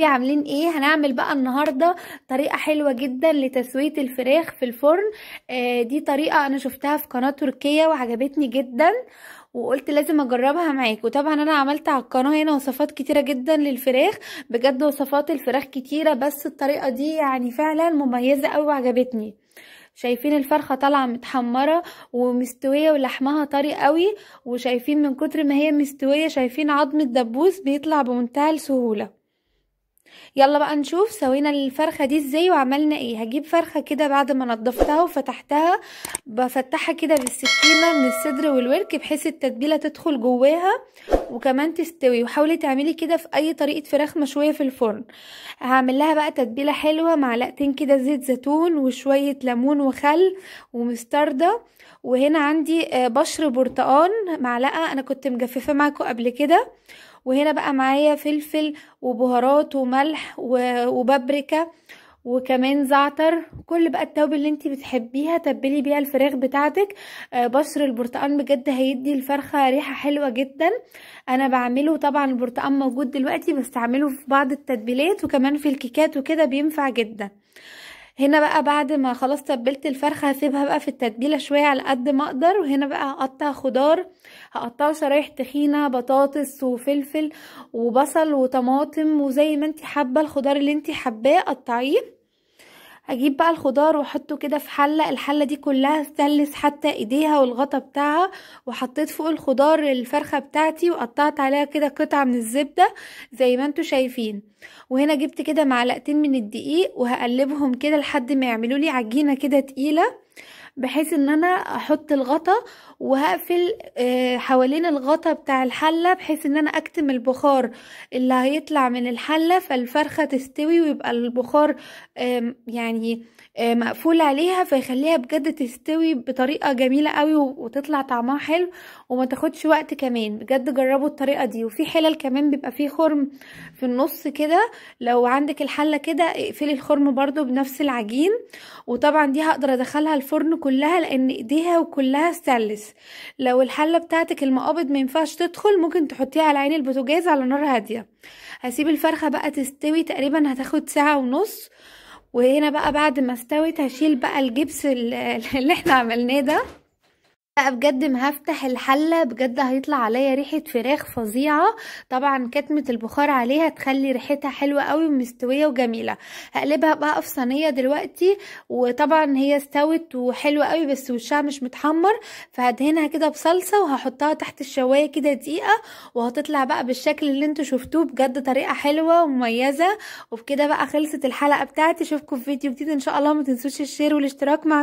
ايه، عاملين ايه هنعمل بقى النهاردة طريقة حلوة جدا لتسوية الفراخ في الفرن آه دي طريقة انا شفتها في قناة تركية وعجبتني جدا وقلت لازم اجربها معاك وطبعا انا عملت على القناه هنا وصفات كتيره جدا للفراخ بجد وصفات الفراخ كتيره بس الطريقه دي يعني فعلا مميزه قوي وعجبتني شايفين الفرخه طالعه متحمره ومستويه ولحمها طري قوي وشايفين من كتر ما هي مستويه شايفين عظم الدبوس بيطلع بمنتهى السهوله يلا بقى نشوف سوينا الفرخة دي ازاي وعملنا ايه هجيب فرخة كده بعد ما نضفتها وفتحتها بفتحها كده بالسكينة من الصدر والورك بحيث التتبيلة تدخل جواها وكمان تستوي وحاولي تعملي كده في اي طريقة فراخ مشوية في الفرن هعمل لها بقى تتبيلة حلوة معلقتين كده زيت زيتون وشوية ليمون وخل ومستردة وهنا عندي آه، بشر برتقان معلقة انا كنت مجففة معاكم قبل كده وهنا بقى معايا فلفل وبهارات وملح وبابريكا وكمان زعتر كل بقى التوابل اللي انت بتحبيها تبلي بيها الفراخ بتاعتك آه، بشر البرتقال بجد هيدي الفرخه ريحه حلوه جدا انا بعمله طبعا البرتقال موجود دلوقتي بستعمله في بعض التتبيلات وكمان في الكيكات وكده بينفع جدا هنا بقى بعد ما خلاص تبلت الفرخة هسيبها بقى في التتبيلة شوية على قد ما اقدر وهنا بقى هقطع خضار هقطعه شرايح تخينة بطاطس وفلفل وبصل وطماطم وزي ما انتي حابة الخضار اللي انتي حباه قطعيه هجيب بقى الخضار واحطه كده في حله الحله دي كلها استلس حتى ايديها والغطا بتاعها وحطيت فوق الخضار الفرخه بتاعتي وقطعت عليها كده قطعه من الزبده زي ما انتوا شايفين وهنا جبت كده معلقتين من الدقيق وهقلبهم كده لحد ما يعملوا لي عجينه كده تقيله بحيث ان انا احط الغطا وهقفل آه، حوالين الغطا بتاع الحله بحيث ان انا اكتم البخار اللي هيطلع من الحله فالفرخه تستوي ويبقى البخار يعني آه، مقفول عليها فيخليها بجد تستوي بطريقه جميله قوي وتطلع طعمها حلو وما تاخدش وقت كمان بجد جربوا الطريقه دي وفي حلل كمان بيبقى فيه خرم في النص كده لو عندك الحله كده اقفلي الخرم برده بنفس العجين وطبعا دي هقدر ادخلها الفرن كلها لان ايديها وكلها ستانلس لو الحله بتاعتك المقابض ما ينفعش تدخل ممكن تحطيها على عين البوتاجاز على نار هاديه هسيب الفرخه بقى تستوي تقريبا هتاخد ساعه ونص وهنا بقى بعد ما استوت هشيل بقى الجبس اللي احنا عملناه ده بقى بجد ما هفتح الحله بجد هيطلع عليا ريحه فراخ فظيعه طبعا كتمه البخار عليها تخلي ريحتها حلوه قوي ومستويه وجميله هقلبها بقى في صينيه دلوقتي وطبعا هي استوت وحلوه قوي بس وشها مش متحمر فهدهنها كده بصلصه وهحطها تحت الشوايه كده دقيقه وهتطلع بقى بالشكل اللي انتوا شفتوه بجد طريقه حلوه ومميزه وبكده بقى خلصت الحلقه بتاعتي اشوفكم في فيديو جديد ان شاء الله ما تنسوش الشير والاشتراك مع